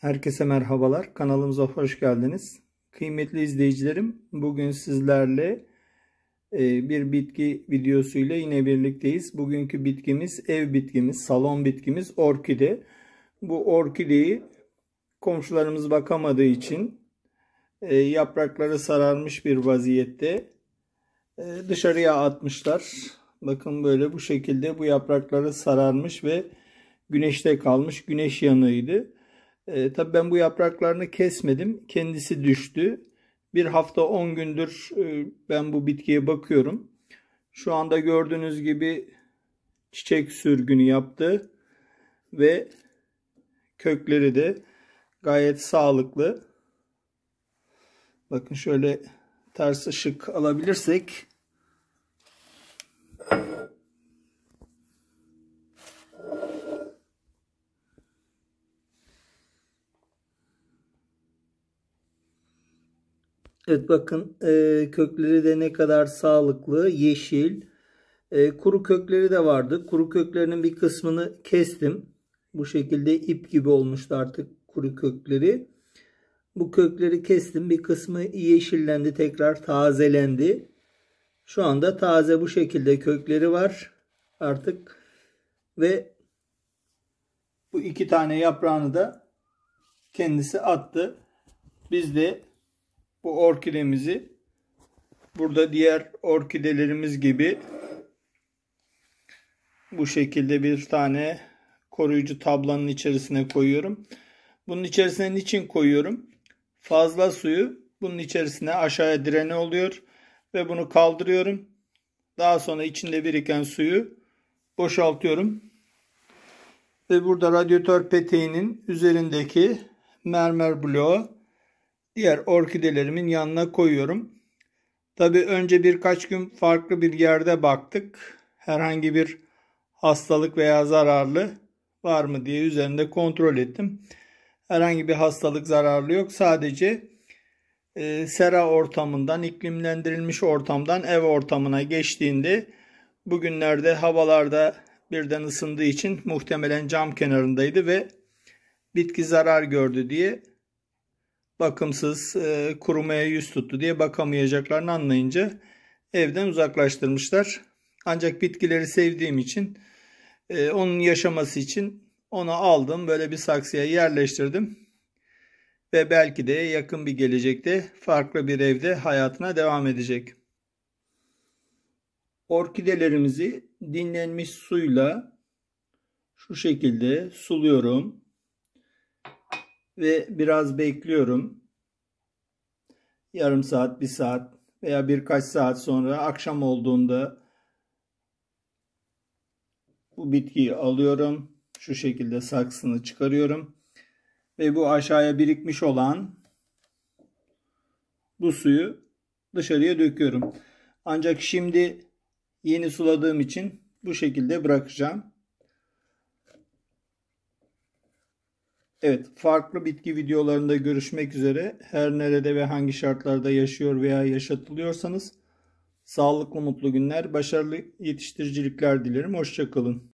Herkese merhabalar. Kanalımıza hoş geldiniz. Kıymetli izleyicilerim, bugün sizlerle e, bir bitki videosuyla yine birlikteyiz. Bugünkü bitkimiz ev bitkimiz, salon bitkimiz orkide. Bu orkideyi komşularımız bakamadığı için e, yaprakları sararmış bir vaziyette e, dışarıya atmışlar. Bakın böyle bu şekilde bu yaprakları sararmış ve güneşte kalmış. Güneş yanığıydı e, tabii ben bu yapraklarını kesmedim. Kendisi düştü. Bir hafta 10 gündür e, ben bu bitkiye bakıyorum. Şu anda gördüğünüz gibi çiçek sürgünü yaptı ve kökleri de gayet sağlıklı. Bakın şöyle ters ışık alabilirsek Evet bakın e, kökleri de ne kadar sağlıklı. Yeşil. E, kuru kökleri de vardı. Kuru köklerinin bir kısmını kestim. Bu şekilde ip gibi olmuştu artık kuru kökleri. Bu kökleri kestim. Bir kısmı yeşillendi. Tekrar tazelendi. Şu anda taze bu şekilde kökleri var. Artık ve bu iki tane yaprağını da kendisi attı. Biz de bu orkidemizi burada diğer orkidelerimiz gibi bu şekilde bir tane koruyucu tablanın içerisine koyuyorum. Bunun içerisine niçin koyuyorum? Fazla suyu bunun içerisine aşağıya direne oluyor ve bunu kaldırıyorum. Daha sonra içinde biriken suyu boşaltıyorum. Ve burada radyatör peteğinin üzerindeki mermer bloğu diğer orkidelerimin yanına koyuyorum. Tabi önce birkaç gün farklı bir yerde baktık. Herhangi bir hastalık veya zararlı var mı diye üzerinde kontrol ettim. Herhangi bir hastalık zararlı yok. Sadece e, sera ortamından, iklimlendirilmiş ortamdan ev ortamına geçtiğinde bugünlerde havalarda birden ısındığı için muhtemelen cam kenarındaydı ve bitki zarar gördü diye bakımsız e, kurumaya yüz tuttu diye bakamayacaklarını anlayınca evden uzaklaştırmışlar. Ancak bitkileri sevdiğim için e, onun yaşaması için onu aldım böyle bir saksıya yerleştirdim ve belki de yakın bir gelecekte farklı bir evde hayatına devam edecek. Orkidelerimizi dinlenmiş suyla şu şekilde suluyorum ve biraz bekliyorum. Yarım saat, bir saat veya birkaç saat sonra akşam olduğunda bu bitkiyi alıyorum. Şu şekilde saksını çıkarıyorum. Ve bu aşağıya birikmiş olan bu suyu dışarıya döküyorum. Ancak şimdi yeni suladığım için bu şekilde bırakacağım. Evet, farklı bitki videolarında görüşmek üzere. Her nerede ve hangi şartlarda yaşıyor veya yaşatılıyorsanız sağlıklı mutlu günler, başarılı yetiştiricilikler dilerim. Hoşçakalın.